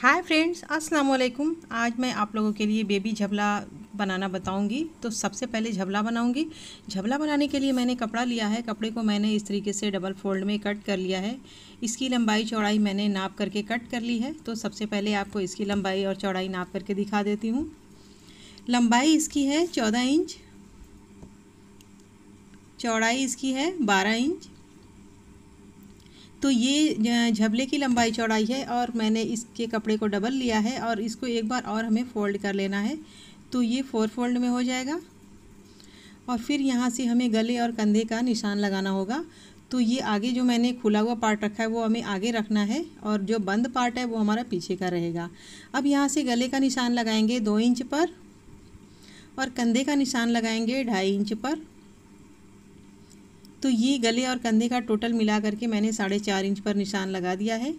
hi friends अस्सलाम वालेकुम आज मैं आप लोगों के लिए बेबी झबला बनाना बताऊंगी तो सबसे पहले झबला बनाऊंगी झबला बनाने के लिए मैंने कपड़ा लिया है कपड़े को मैंने इस तरीके से डबल फोल्ड में कट कर लिया है इसकी लंबाई चौड़ाई मैंने नाप करके कट कर ली है तो सबसे पहले आपको इसकी लंबाई और चौड़ाई नाप करके दिखा देती हूँ लंबाई इसकी है चौदह इंच चौड़ाई इसकी है बारह इंच तो ये झबले की लंबाई चौड़ाई है और मैंने इसके कपड़े को डबल लिया है और इसको एक बार और हमें फ़ोल्ड कर लेना है तो ये फोर फोल्ड में हो जाएगा और फिर यहाँ से हमें गले और कंधे का निशान लगाना होगा तो ये आगे जो मैंने खुला हुआ पार्ट रखा है वो हमें आगे रखना है और जो बंद पार्ट है वो हमारा पीछे का रहेगा अब यहाँ से गले का निशान लगाएंगे दो इंच पर और कंधे का निशान लगाएंगे ढाई इंच पर तो ये गले और कंधे का टोटल मिला करके मैंने साढ़े चार इंच पर निशान लगा दिया है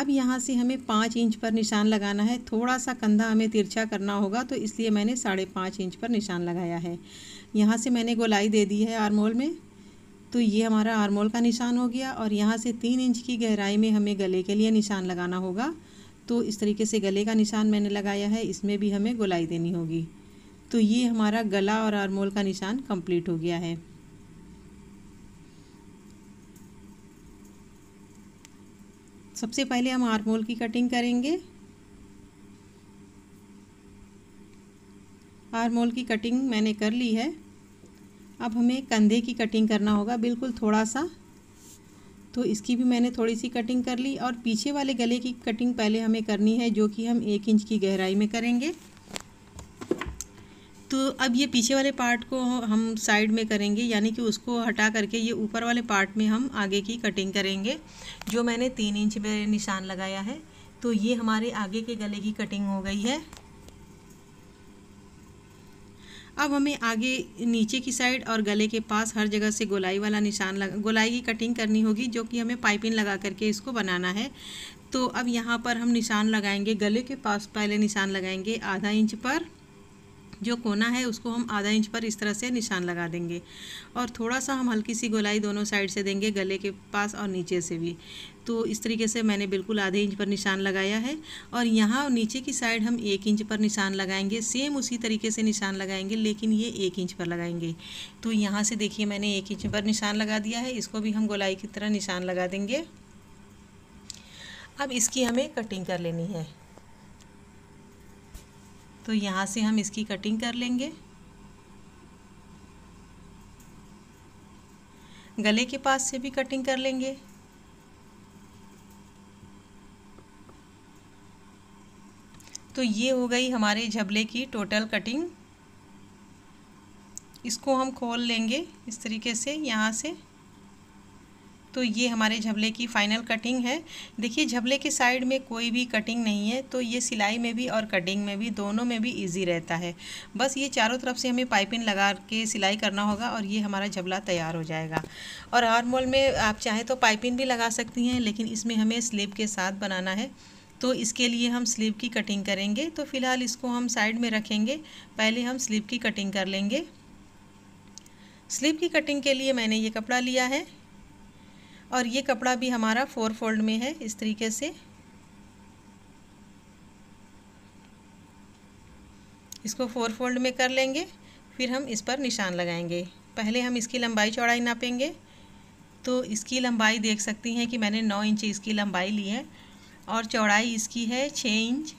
अब यहाँ से हमें पाँच इंच पर निशान लगाना है थोड़ा सा कंधा हमें तिरछा करना होगा तो इसलिए मैंने साढ़े पाँच इंच पर निशान लगाया है यहाँ से मैंने गोलाई दे दी है आरमोल में तो ये हमारा आरमोल का निशान हो गया और यहाँ से तीन इंच की गहराई में हमें गले के लिए निशान लगाना होगा तो इस तरीके से गले का निशान मैंने लगाया है इसमें भी हमें गोलाई देनी होगी तो ये हमारा गला और आरमोल का निशान कंप्लीट हो गया है सबसे पहले हम आरमोल की कटिंग करेंगे आरमोल की कटिंग मैंने कर ली है अब हमें कंधे की कटिंग करना होगा बिल्कुल थोड़ा सा तो इसकी भी मैंने थोड़ी सी कटिंग कर ली और पीछे वाले गले की कटिंग पहले हमें करनी है जो कि हम एक इंच की गहराई में करेंगे तो अब ये पीछे वाले पार्ट को हम साइड में करेंगे यानी कि उसको हटा करके ये ऊपर वाले पार्ट में हम आगे की कटिंग करेंगे जो मैंने तीन इंच में निशान लगाया है तो ये हमारे आगे के गले की कटिंग हो गई है अब हमें आगे नीचे की साइड और गले के पास हर जगह से गोलाई वाला निशान गोलाई की कटिंग करनी होगी जो कि हमें पाइपिंग लगा करके इसको बनाना है तो अब यहाँ पर हम निशान लगाएंगे गले के पास पहले निशान लगाएंगे आधा इंच पर जो कोना है उसको हम आधा इंच पर इस तरह से निशान लगा देंगे और थोड़ा सा हम हल्की सी गोलाई दोनों साइड से देंगे गले के पास और नीचे से भी तो इस तरीके से मैंने बिल्कुल आधे इंच पर निशान लगाया है और यहाँ नीचे की साइड हम एक इंच पर निशान लगाएंगे सेम उसी तरीके से निशान लगाएंगे लेकिन ये एक इंच पर लगाएंगे तो यहाँ से देखिए मैंने एक इंच पर निशान लगा दिया है इसको भी हम गोलाई की तरह निशान लगा देंगे अब इसकी हमें कटिंग कर लेनी है तो यहाँ से हम इसकी कटिंग कर लेंगे गले के पास से भी कटिंग कर लेंगे तो ये हो गई हमारे झबले की टोटल कटिंग इसको हम खोल लेंगे इस तरीके से यहाँ से तो ये हमारे झबले की फ़ाइनल कटिंग है देखिए झबले के साइड में कोई भी कटिंग नहीं है तो ये सिलाई में भी और कटिंग में भी दोनों में भी ईजी रहता है बस ये चारों तरफ से हमें पाइपिंग लगा के सिलाई करना होगा और ये हमारा झबला तैयार हो जाएगा और हारमोल में आप चाहे तो पाइपिंग भी लगा सकती हैं लेकिन इसमें हमें स्लेब के साथ बनाना है तो इसके लिए हम स्लीव की कटिंग करेंगे तो फिलहाल इसको हम साइड में रखेंगे पहले हम स्लीव की कटिंग कर लेंगे स्लीव की कटिंग के लिए मैंने ये कपड़ा लिया है और ये कपड़ा भी हमारा फोर फोल्ड में है इस तरीके से इसको फोर फोल्ड में कर लेंगे फिर हम इस पर निशान लगाएंगे पहले हम इसकी लंबाई चौड़ाई नापेंगे तो इसकी लंबाई देख सकती हैं कि मैंने नौ इंच इसकी लंबाई ली है और चौड़ाई इसकी है छः इंच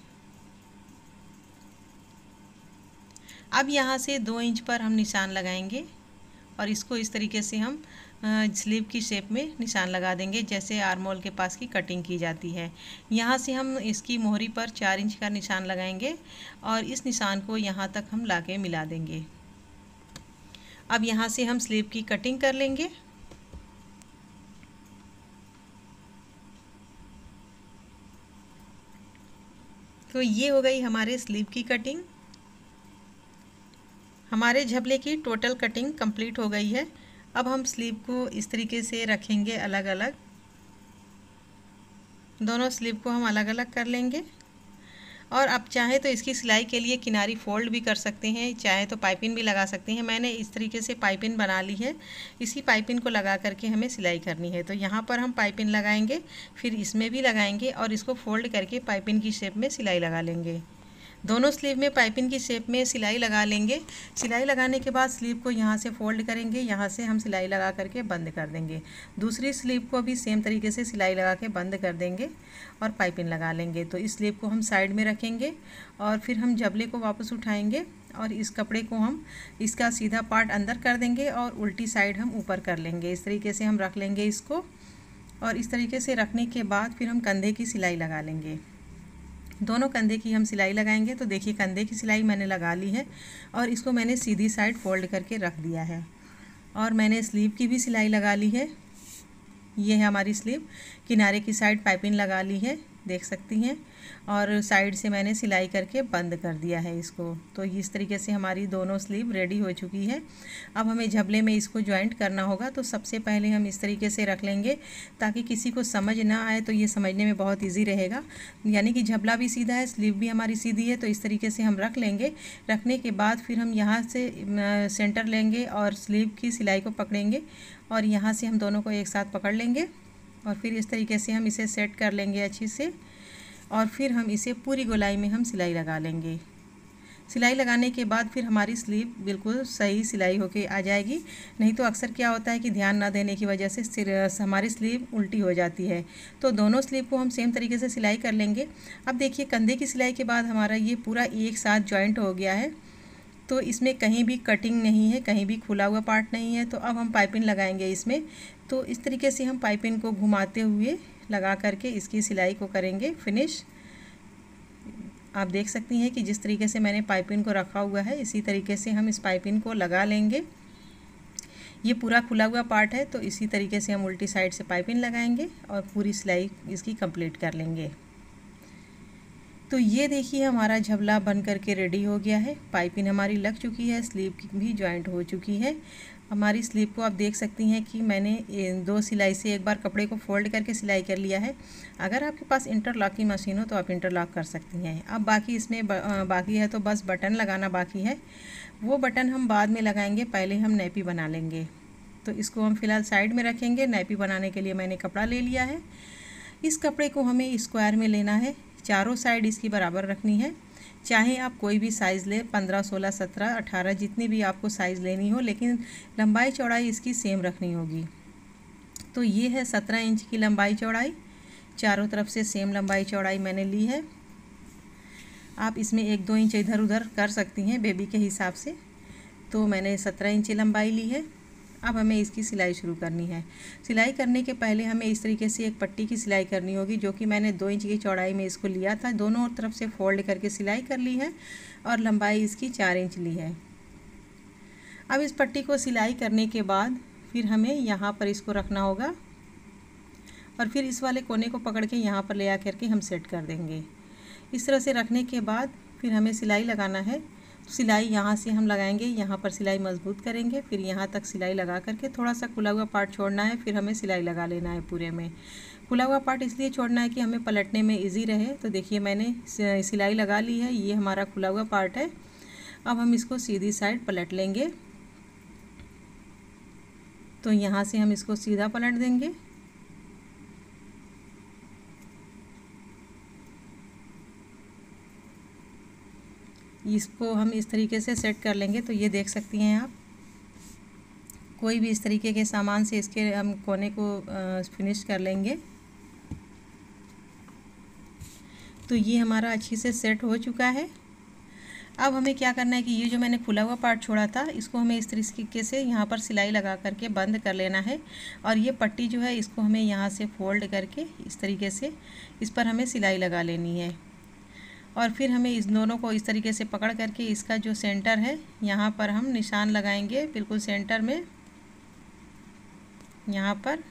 अब यहाँ से दो इंच पर हम निशान लगाएंगे और इसको इस तरीके से हम स्लीव की शेप में निशान लगा देंगे जैसे आर्मोल के पास की कटिंग की जाती है यहाँ से हम इसकी मोहरी पर चार इंच का निशान लगाएंगे और इस निशान को यहाँ तक हम ला मिला देंगे अब यहाँ से हम स्लीव की कटिंग कर लेंगे तो ये हो गई हमारे स्लीव की कटिंग हमारे झबले की टोटल कटिंग कंप्लीट हो गई है अब हम स्लीव को इस तरीके से रखेंगे अलग अलग दोनों स्लीव को हम अलग अलग कर लेंगे और आप चाहे तो इसकी सिलाई के लिए किनारी फोल्ड भी कर सकते हैं चाहे तो पाइपिन भी लगा सकते हैं मैंने इस तरीके से पाइपिन बना ली है इसी पाइपिन को लगा करके हमें सिलाई करनी है तो यहाँ पर हम पाइपिन लगाएंगे फिर इसमें भी लगाएंगे और इसको फोल्ड करके पाइपिन की शेप में सिलाई लगा लेंगे दोनों स्लीव में पाइपिंग की शेप में सिलाई लगा लेंगे सिलाई लगाने के बाद स्लीव को यहाँ से फोल्ड करेंगे यहाँ से हम सिलाई लगा करके बंद कर देंगे दूसरी स्लीव को भी सेम तरीके से सिलाई लगा के बंद कर देंगे और पाइपिंग लगा लेंगे तो इस स्लीव को हम साइड में रखेंगे और फिर हम जबले को वापस उठाएंगे और इस कपड़े को हम इसका सीधा पार्ट अंदर कर देंगे और उल्टी साइड हम ऊपर कर लेंगे इस तरीके से हम रख लेंगे इसको और इस तरीके से रखने के बाद फिर हम कंधे की सिलाई लगा लेंगे दोनों कंधे की हम सिलाई लगाएंगे तो देखिए कंधे की सिलाई मैंने लगा ली है और इसको मैंने सीधी साइड फोल्ड करके रख दिया है और मैंने स्लीव की भी सिलाई लगा ली है ये है हमारी स्लीव किनारे की साइड पाइपिंग लगा ली है देख सकती हैं और साइड से मैंने सिलाई करके बंद कर दिया है इसको तो इस तरीके से हमारी दोनों स्लीव रेडी हो चुकी है अब हमें झबले में इसको ज्वाइंट करना होगा तो सबसे पहले हम इस तरीके से रख लेंगे ताकि किसी को समझ ना आए तो ये समझने में बहुत ईजी रहेगा यानी कि झबला भी सीधा है स्लीव भी हमारी सीधी है तो इस तरीके से हम रख लेंगे रखने के बाद फिर हम यहाँ से सेंटर लेंगे और स्लीव की सिलाई को पकड़ेंगे और यहाँ से हम दोनों को एक साथ पकड़ लेंगे और फिर इस तरीके से हम इसे सेट कर लेंगे अच्छे से और फिर हम इसे पूरी गोलाई में हम सिलाई लगा लेंगे सिलाई लगाने के बाद फिर हमारी स्लीव बिल्कुल सही सिलाई होके आ जाएगी नहीं तो अक्सर क्या होता है कि ध्यान ना देने की वजह से हमारी स्लीव उल्टी हो जाती है तो दोनों स्लीव को हम सेम तरीके से सिलाई कर लेंगे अब देखिए कंधे की सिलाई के बाद हमारा ये पूरा एक साथ जॉइंट हो गया है तो इसमें कहीं भी कटिंग नहीं है कहीं भी खुला हुआ पार्ट नहीं है तो अब हम पाइपिंग लगाएंगे इसमें तो इस तरीके से हम पाइपिन को घुमाते हुए लगा करके इसकी सिलाई को करेंगे फिनिश आप देख सकती हैं कि जिस तरीके से मैंने पाइपिन को रखा हुआ है इसी तरीके से हम इस पाइपिन को लगा लेंगे ये पूरा खुला हुआ पार्ट है तो इसी तरीके से हम उल्टी साइड से पाइपिन लगाएंगे और पूरी सिलाई इसकी कंप्लीट कर लेंगे तो ये देखिए हमारा झबला बन करके रेडी हो गया है पाइपिंग हमारी लग चुकी है स्लीव भी ज्वाइंट हो चुकी है हमारी स्लीव को आप देख सकती हैं कि मैंने दो सिलाई से एक बार कपड़े को फोल्ड करके सिलाई कर लिया है अगर आपके पास इंटरलॉक की मशीन हो तो आप इंटरलॉक कर सकती हैं अब बाकी इसमें बाकी है तो बस बटन लगाना बाकी है वो बटन हम बाद में लगाएंगे पहले हम नैपी बना लेंगे तो इसको हम फिलहाल साइड में रखेंगे नैपी बनाने के लिए मैंने कपड़ा ले लिया है इस कपड़े को हमें स्क्वायर में लेना है चारों साइड इसकी बराबर रखनी है चाहे आप कोई भी साइज़ लें पंद्रह सोलह सत्रह अठारह जितनी भी आपको साइज़ लेनी हो लेकिन लंबाई चौड़ाई इसकी सेम रखनी होगी तो ये है सत्रह इंच की लंबाई चौड़ाई चारों तरफ से सेम लंबाई चौड़ाई मैंने ली है आप इसमें एक दो इंच इधर उधर कर सकती हैं बेबी के हिसाब से तो मैंने सत्रह इंची लंबाई ली है अब हमें इसकी सिलाई शुरू करनी है सिलाई करने के पहले हमें इस तरीके से एक पट्टी की सिलाई करनी होगी जो कि मैंने दो इंच की चौड़ाई में इसको लिया था दोनों तरफ से फोल्ड करके सिलाई कर ली है और लंबाई इसकी चार इंच ली है अब इस पट्टी को सिलाई करने के बाद फिर हमें यहाँ पर इसको रखना होगा और फिर इस वाले कोने को पकड़ के यहाँ पर ले आ करके हम सेट कर देंगे इस तरह से रखने के बाद फिर हमें सिलाई लगाना है सिलाई यहाँ से हम लगाएंगे यहाँ पर सिलाई मजबूत करेंगे फिर यहाँ तक सिलाई लगा करके थोड़ा सा खुला हुआ पार्ट छोड़ना है फिर हमें सिलाई लगा लेना है पूरे में खुला हुआ पार्ट इसलिए छोड़ना है कि हमें पलटने में इजी रहे तो देखिए मैंने सिलाई लगा ली है ये हमारा खुला हुआ पार्ट है अब हम इसको सीधी साइड पलट लेंगे तो यहाँ से हम इसको सीधा पलट देंगे इसको हम इस तरीके से सेट कर लेंगे तो ये देख सकती हैं आप कोई भी इस तरीके के सामान से इसके हम कोने को फिनिश कर लेंगे तो ये हमारा अच्छे से सेट हो चुका है अब हमें क्या करना है कि ये जो मैंने खुला हुआ पार्ट छोड़ा था इसको हमें इस तरीके से यहाँ पर सिलाई लगा करके बंद कर लेना है और ये पट्टी जो है इसको हमें यहाँ से फोल्ड करके इस तरीके से इस पर हमें सिलाई लगा लेनी है और फिर हमें इस दोनों को इस तरीके से पकड़ करके इसका जो सेंटर है यहाँ पर हम निशान लगाएंगे बिल्कुल सेंटर में यहाँ पर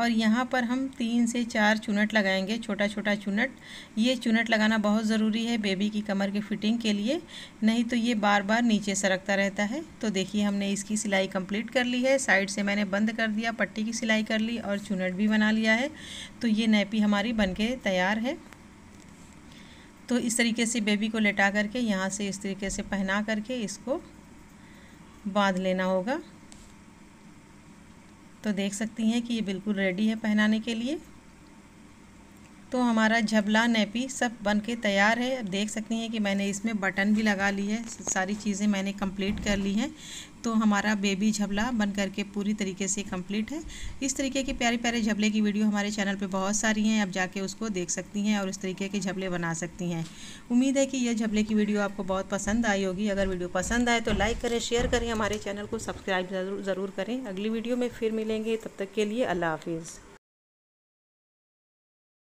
और यहाँ पर हम तीन से चार चुनट लगाएंगे छोटा छोटा चुनट ये चुनट लगाना बहुत ज़रूरी है बेबी की कमर के फिटिंग के लिए नहीं तो ये बार बार नीचे सरकता रहता है तो देखिए हमने इसकी सिलाई कंप्लीट कर ली है साइड से मैंने बंद कर दिया पट्टी की सिलाई कर ली और चुनट भी बना लिया है तो ये नैपी हमारी बन के तैयार है तो इस तरीके से बेबी को लेटा करके यहाँ से इस तरीके से पहना करके इसको बांध लेना होगा तो देख सकती हैं कि ये बिल्कुल रेडी है पहनाने के लिए तो हमारा झबला नेपी सब बन के तैयार है अब देख सकती हैं कि मैंने इसमें बटन भी लगा ली है सारी चीज़ें मैंने कंप्लीट कर ली हैं तो हमारा बेबी झबला बन करके पूरी तरीके से कंप्लीट है इस तरीके के प्यारे प्यारे झबले की वीडियो हमारे चैनल पे बहुत सारी हैं आप जाके उसको देख सकती हैं और इस तरीके के झबले बना सकती हैं उम्मीद है कि यह झबले की वीडियो आपको बहुत पसंद आई होगी अगर वीडियो पसंद आए तो लाइक करें शेयर करें हमारे चैनल को सब्सक्राइब ज़रूर करें अगली वीडियो में फिर मिलेंगे तब तक के लिए अल्लाह हाफिज़